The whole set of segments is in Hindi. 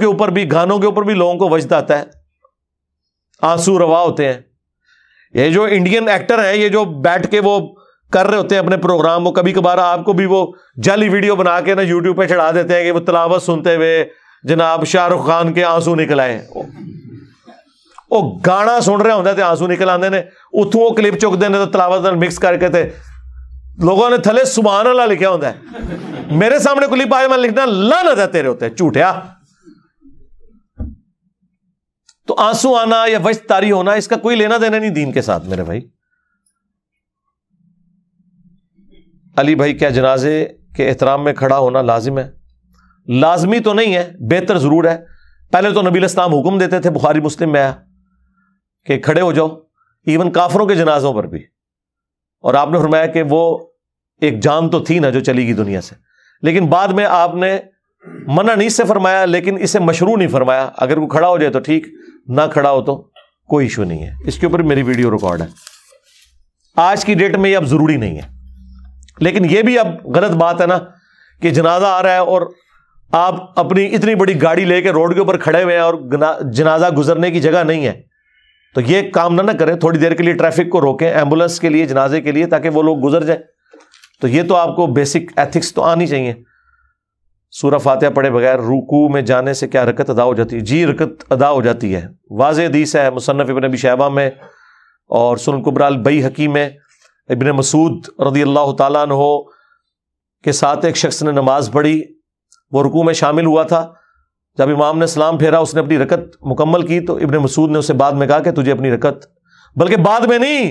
के ऊपर भी गानों के ऊपर भी लोगों को वजद आता है आंसू रवा होते हैं ये जो इंडियन एक्टर हैं ये जो बैठ के वो कर रहे होते हैं अपने प्रोग्राम वो कभी कभार आपको भी वो जाली वीडियो बना के ना यूट्यूब पे चढ़ा देते हैं कि वो तलावत सुनते हुए जनाब शाहरुख खान के आंसू निकल आए वो गाना सुन रहे होंगे ਤੇ ਆਂਸੂ ਨਿਕਲ ਆਉਂਦੇ ਨੇ ਉੱਥੋਂ ਉਹ ਕਲਿੱਪ ਚੁੱਕਦੇ ਨੇ ਤੇ ਤਲਾਵਤ ਨਾਲ ਮਿਕਸ ਕਰਕੇ ਤੇ ਲੋਕਾਂ ਨੇ लिखा होंगे मेरे सामने क्लिप आए मैं लिखना लाना था तेरे होते झूठिया तो आंसू आना या वश तारी होना इसका कोई लेना देना नहीं दीन के साथ मेरे भाई अली भाई क्या जनाजे के एहतराम में खड़ा होना लाजिम है लाजमी तो नहीं है बेहतर ज़रूर है पहले तो नबील इस्लाम हुक्म देते थे बुखारी मुस्लिम में आया कि खड़े हो जाओ इवन काफरों के जनाजों पर भी और आपने फरमाया कि वो एक जान तो थी ना जो चली गई दुनिया से लेकिन बाद में आपने मना नहीं से फरमाया लेकिन इसे मशरू नहीं फरमाया अगर वो खड़ा हो जाए तो ठीक ना खड़ा हो तो कोई इशू नहीं है इसके ऊपर मेरी वीडियो रिकॉर्ड है आज की डेट में यह अब ज़रूरी नहीं है लेकिन यह भी अब गलत बात है ना कि जनाजा आ रहा है और आप अपनी इतनी बड़ी गाड़ी लेके रोड के ऊपर खड़े हुए हैं और जनाजा गुजरने की जगह नहीं है तो ये काम ना ना करें थोड़ी देर के लिए ट्रैफिक को रोकें एम्बुलेंस के लिए जनाजे के लिए ताकि वो लोग गुजर जाए तो ये तो आपको बेसिक एथिक्स तो आनी चाहिए सूर फातह पढ़े बगैर रुकू में जाने से क्या रकत अदा हो जाती है जी रकत अदा हो जाती है वाज हदीस है मुसनफ़ इबन अबी शहबा में और सुन कुबराल बई हकी में इबन मसूद रदी अल्लाह तहो के साथ एक शख्स ने नमाज़ पढ़ी वो रुकू में शामिल हुआ था जब इमाम ने सलाम फेरा उसने अपनी रकत मुकम्मल की तो इबन मसूद ने उसे बाद में कहा कि तुझे अपनी रकत बल्कि बाद में नहीं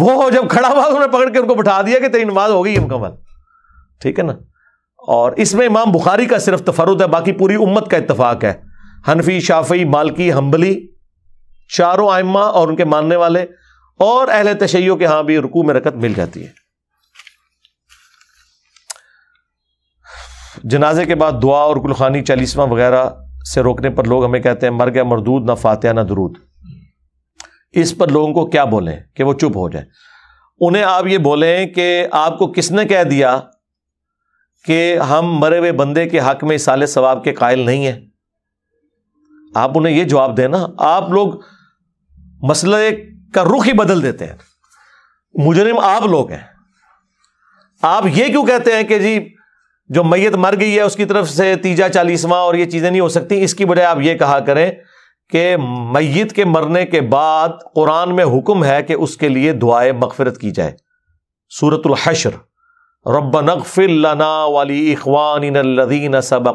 वो जब खड़ा हुआ उन्होंने पकड़ के उनको बिठा दिया कि तेरी नमाज हो गई मुकम्मल ठीक है ना और इसमें इमाम बुखारी का सिर्फ तफरुद है बाकी पूरी उम्मत का इतफाक है हनफी शाफी मालकी हम्बली शारों आइम्मा और उनके मानने वाले और अहल तशैयों के यहां भी रुकू में रकत मिल जाती है जनाजे के बाद दुआ और गुलखानी चालीसवा वगैरह से रोकने पर लोग हमें कहते हैं मर गया मरदूद ना फातह ना दरूद इस पर लोगों को क्या बोलें कि वो चुप हो जाए उन्हें आप ये बोलें कि आपको किसने कह दिया कि हम मरे हुए बंदे के हक में साले सवाब के कायल नहीं है आप उन्हें यह जवाब देना आप लोग मसले का रुख ही बदल देते हैं मुजरिम आप लोग हैं आप ये क्यों कहते हैं कि जी जो मैयत मर गई है उसकी तरफ से तीजा चालीसवा और ये चीज़ें नहीं हो सकती इसकी बजाय आप ये कहा करें कि मैयत के मरने के बाद कुरान में हुक्म है कि उसके लिए दुआए मगफरत की जाए सूरतुल हशर रब नगफिर लना वाली इखवान सबक